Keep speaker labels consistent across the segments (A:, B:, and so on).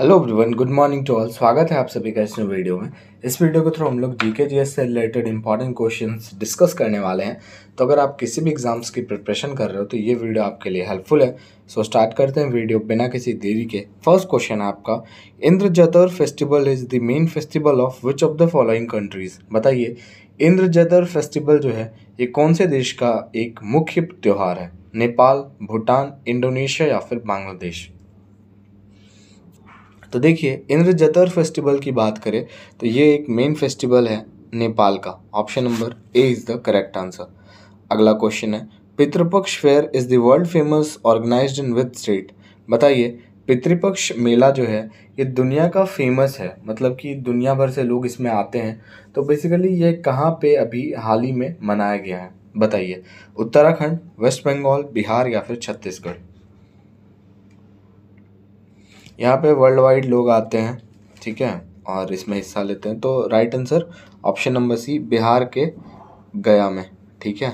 A: hello everyone good morning to all स्वागत है आप सभी का इस वीडियो में इस वीडियो के थ्रू हम लोग जीके जी से रिलेटेड इंपॉर्टेंट क्वेश्चंस डिस्कस करने वाले हैं तो अगर आप किसी भी एग्जाम्स की प्रिपरेशन कर रहे हो तो ये वीडियो आपके लिए हेल्पफुल है सो स्टार्ट करते हैं वीडियो बिना किसी देरी के फर्स्ट क्वेश्चन है आपका Indra Jatra festival is the main festival of which of the following countries बताइए इंद्र जतर फेस्टिवल जो है ये कौन से देश का एक मुख्य त्यौहार है नेपाल भूटान इंडोनेशिया या फिर बांग्लादेश तो देखिए इंद्र जतर फेस्टिवल की बात करें तो ये एक मेन फेस्टिवल है नेपाल का option number A is the correct answer अगला क्वेश्चन है Pitrupaksha fair is the world famous organise in which state बताइए पितृपक्ष मेला जो है ये दुनिया का फेमस है मतलब कि दुनिया भर से लोग इसमें आते हैं तो बेसिकली ये कहाँ पे अभी हाल ही में मनाया गया है बताइए उत्तराखंड वेस्ट बंगाल बिहार या फिर छत्तीसगढ़ यहाँ पे वर्ल्ड वाइड लोग आते हैं ठीक है और इसमें हिस्सा लेते हैं तो right answer option number C Bihar के गया में ठीक है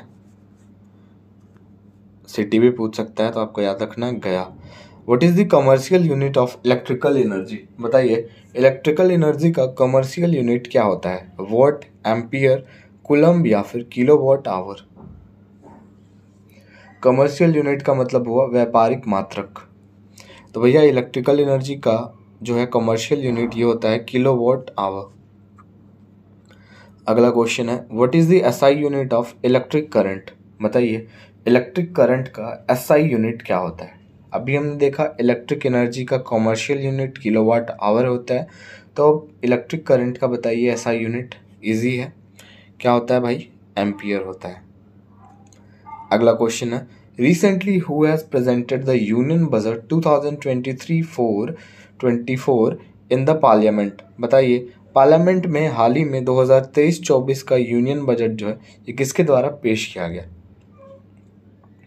A: सिटी भी पूछ सकता है तो आपको याद रखना है Gaya what is the commercial unit of electrical energy बताइए इलेक्ट्रिकल एनर्जी का कमर्शियल यूनिट क्या होता है वॉट एम्पियर कुलम या फिर kilowatt hour commercial unit का मतलब हुआ व्यापारिक मात्रक तो भैया इलेक्ट्रिकल एनर्जी का जो है कमर्शियल यूनिट ये होता है किलो वॉट आवर अगला क्वेश्चन है what is the SI unit of electric current बताइए इलेक्ट्रिक करंट का एसआई यूनिट क्या होता है अभी हमने देखा इलेक्ट्रिक एनर्जी का commercial unit kilowatt hour होता है तो इलेक्ट्रिक करंट का बताइए एसआई यूनिट इजी है क्या होता है भाई एम्पियर होता है अगला क्वेश्चन है recently who has presented the Union Budget 2023-4-24 in the parliament बताइए पार्लियामेंट में हाल ही में 2023-24 का यूनियन बजट जो है ये किसके द्वारा पेश किया गया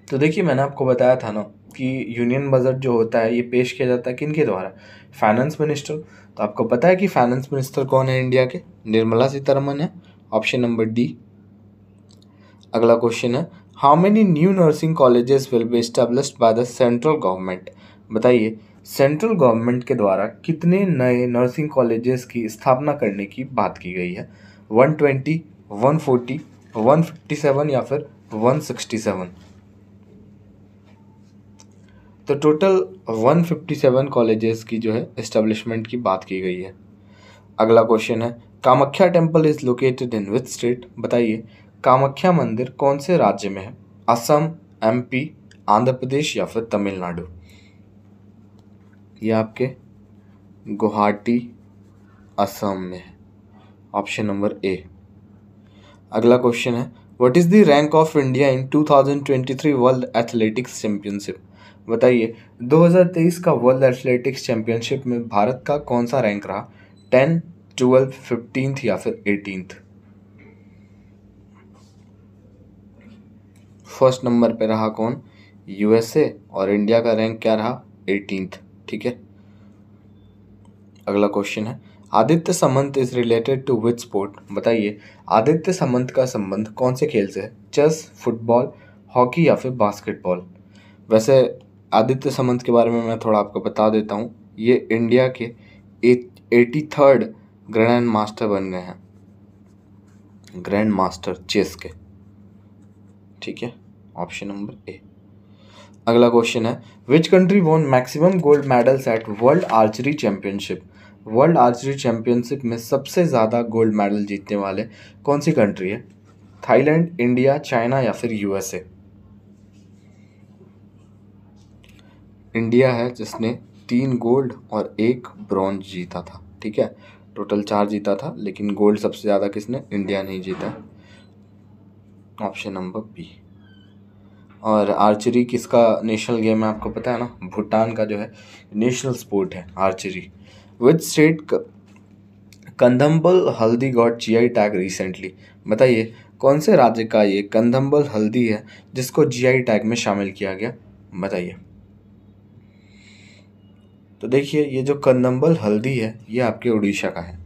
A: तो देखिए मैंने आपको बताया था ना कि यूनियन बजट जो होता है ये पेश किया जाता है किनके द्वारा फाइनेंस मिनिस्टर तो आपको पता है कि फाइनेंस मिनिस्टर कौन है इंडिया के निर्मला सीतारमन है ऑप्शन नंबर डी अगला क्वेश्चन है how many new nursing colleges will be establish by the central government बताइए सेंट्रल गवर्नमेंट के द्वारा कितने नए नर्सिंग कॉलेजेस की स्थापना करने की बात की गई है one one twenty forty one fifty seven या फिर वन सिक्सटी सेवन तो total one fifty seven colleges की जो है इस्टेब्लिशमेंट की बात की गई है अगला क्वेश्चन है Kamakhya temple is located in which state बताइए कामाख्या मंदिर कौन से राज्य में है असम एमपी आंध्र प्रदेश या फिर तमिलनाडु ये आपके गुवाहाटी असम में है ऑप्शन नंबर ए अगला क्वेश्चन है what is the rank of India in 2023 world athletics championship बताइए 2023 का वर्ल्ड एथलेटिक्स चैम्पियनशिप में भारत का कौन सा रैंक रहा टेन ट्वेल्थ फिफ्टींथ या फिर एटीनथ फर्स्ट नंबर पे रहा कौन यूएसए और इंडिया का रैंक क्या रहा एटीनथ ठीक है अगला क्वेश्चन है Aditya Samant is related to which sport बताइए आदित्य सामंत का संबंध कौन से खेल से है चेस फुटबॉल हॉकी या फिर बास्केटबॉल वैसे आदित्य सामंत के बारे में मैं थोड़ा आपको बता देता हूँ ये इंडिया के एटी थर्ड ग्रैंड मास्टर बन गए हैं ग्रैंड मास्टर चेस के ठीक है ऑप्शन नंबर ए अगला क्वेश्चन है which country won maximum gold medals at world archery championship world archery championship में सबसे ज़्यादा गोल्ड मेडल जीतने वाले कौन सी कंट्री है थाईलैंड इंडिया चाइना या फिर यूएसए इंडिया है जिसने तीन गोल्ड और एक ब्रॉन्ज जीता था ठीक है टोटल चार जीता था लेकिन गोल्ड सबसे ज़्यादा किसने इंडिया नहीं जीता ऑप्शन नंबर बी और आर्चरी किसका नेशनल गेम है आपको पता है ना भूटान का जो है नेशनल स्पोर्ट है आर्चरी विद स्टेट कंधम्बल हल्दी गॉट आई टैग रिसेंटली बताइए कौन से राज्य का ये कंधम्बल हल्दी है जिसको जी आई टैग में शामिल किया गया बताइए तो देखिए ये जो कंधम्बल हल्दी है ये आपके उड़ीसा का है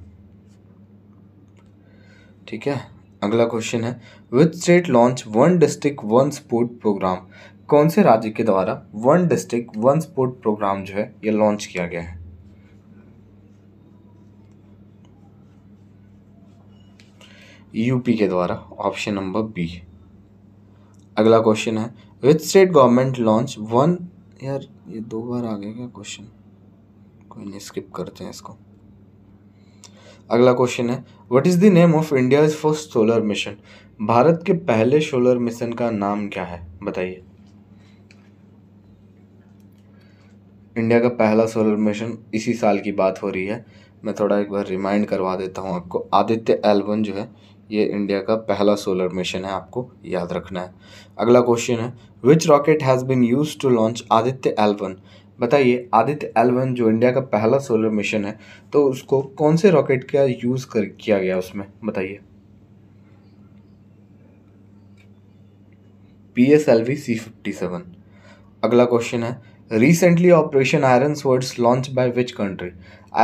A: ठीक है अगला क्वेश्चन है which state launch one district one sport programme कौन से राज्य के द्वारा one district one sport programme जो है ये लॉन्च किया गया है यूपी के द्वारा ऑप्शन नंबर बी अगला क्वेश्चन है which state government launch one यार ये दो बार आ गया क्या क्वेश्चन कोई नहीं स्किप करते हैं इसको अगला क्वेश्चन है what is the name of India first solar mission भारत के पहले सोलर मिशन का नाम क्या है बताइए इंडिया का पहला सोलर मिशन इसी साल की बात हो रही है मैं थोड़ा एक बार रिमाइंड करवा देता हूँ आपको आदित्य एलवन जो है ये इंडिया का पहला सोलर मिशन है आपको याद रखना है अगला क्वेश्चन है which rocket has been use to launch Aditya L one बताइए आदित्य एल वन जो इंडिया का पहला सोलर मिशन है तो उसको कौन से रॉकेट का यूज़ कर किया गया उसमें बताइए P S L V C fifty seven अगला क्वेश्चन है recently operation iron swords launch by which country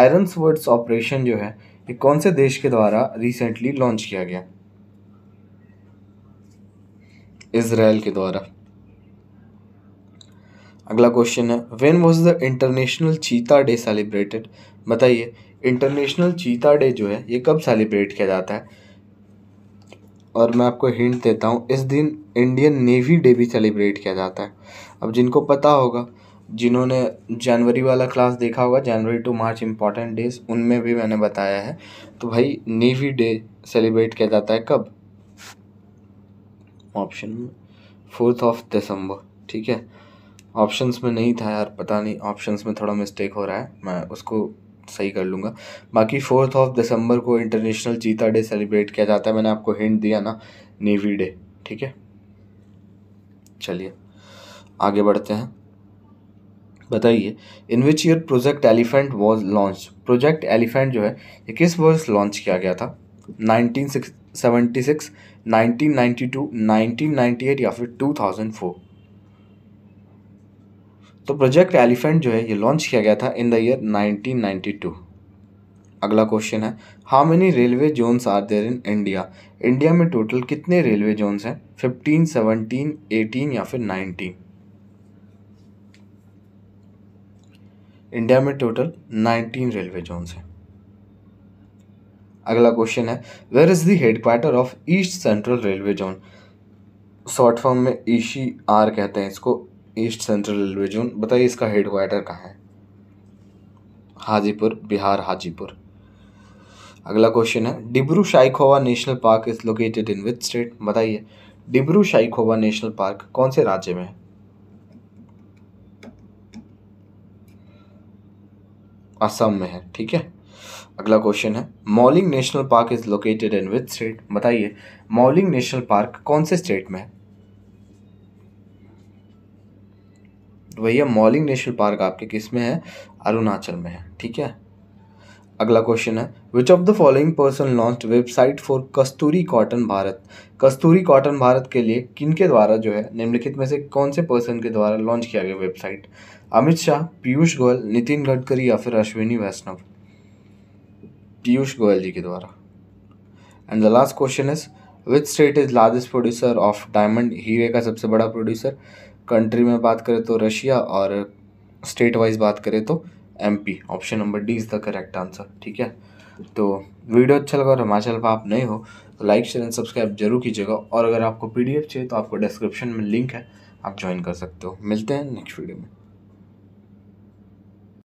A: iron swords operation जो है ये कौन से देश के द्वारा रिसेंटली लॉन्च किया गया इसराइल के द्वारा अगला क्वेश्चन है when was the international cheetah day celebrated बताइए इंटरनेशनल चीता डे जो है ये कब सेलिब्रेट किया जाता है और मैं आपको हिंट देता हूँ इस दिन इंडियन नेवी डे भी सेलिब्रेट किया जाता है अब जिनको पता होगा जिन्होंने जनवरी वाला क्लास देखा होगा जनवरी टू मार्च इम्पॉर्टेंट डेज उनमें भी मैंने बताया है तो भाई नेवी डे सेलिब्रेट किया जाता है कब ऑप्शन फोर्थ ऑफ दिसंबर ठीक है ऑप्शंस में नहीं था यार पता नहीं ऑप्शंस में थोड़ा मिस्टेक हो रहा है मैं उसको सही कर लूँगा बाकी फोर्थ ऑफ दिसंबर को इंटरनेशनल चीता डे सेलिब्रेट किया जाता है मैंने आपको हिंट दिया ना नेवी डे ठीक है चलिए आगे बढ़ते हैं बताइए in which year project elephant was launch project elephant जो है ये किस वर्ष लॉन्च किया गया था nineteen nineteen six seventy ninety two nineteen ninety eight या फिर टू थाउजेंड फोर तो प्रोजेक्ट एलिफेंट जो है ये लॉन्च किया गया था इन द ईयर 1992 अगला क्वेश्चन है how many railway zones are there in India India में टोटल कितने रेलवे जोन्स हैं 15, 17, 18 या फिर 19 इंडिया में टोटल 19 रेलवे जोन्स हैं अगला क्वेश्चन है where is the of east central railway zone short form में ईशी e आर कहते हैं इसको ईस्ट सेंट्रल रेलवे जोन बताइए इसका हेड क्वार्टर कहाँ है हाजीपुर बिहार हाजीपुर अगला क्वेश्चन है Dibru Saikhowa national park is located in which state बताइए डिब्रू शाइखोवा नेशनल पार्क कौन से राज्य में है असम में है ठीक है अगला क्वेश्चन है Mouling national park is located in which state बताइए मॉलिंग नेशनल पार्क कौन से स्टेट में है भैया मॉलिंग नेशनल पार्क आपके किस में है अरुणाचल में है ठीक है अगला क्वेश्चन है which of the following person launch website for Kasturi cotton Bharat Kasturi cotton Bharat के लिए किनके द्वारा जो है निम्नलिखित में से कौन से पर्सन के द्वारा लॉन्च किया गया वेबसाइट अमित शाह पीयूष गोयल नितिन गडकरी या फिर अश्विनी वैष्णव पीयूष गोयल जी के द्वारा and the last question is which state is largest producer of diamond हीरे का सबसे बड़ा प्रोड्यूसर कंट्री में बात करें तो रशिया और स्टेट वाइज बात करें तो MP option number D is the correct answer ठीक है तो वीडियो अच्छा लगा और हमारे चैनल पर आप नए हो तो लाइक शेयर एंड सब्सक्राइब जरूर कीजिएगा और अगर आपको पीडीएफ चाहिए तो आपको डिस्क्रिप्शन में लिंक है आप ज्वाइन कर सकते हो मिलते हैं नेक्स्ट वीडियो में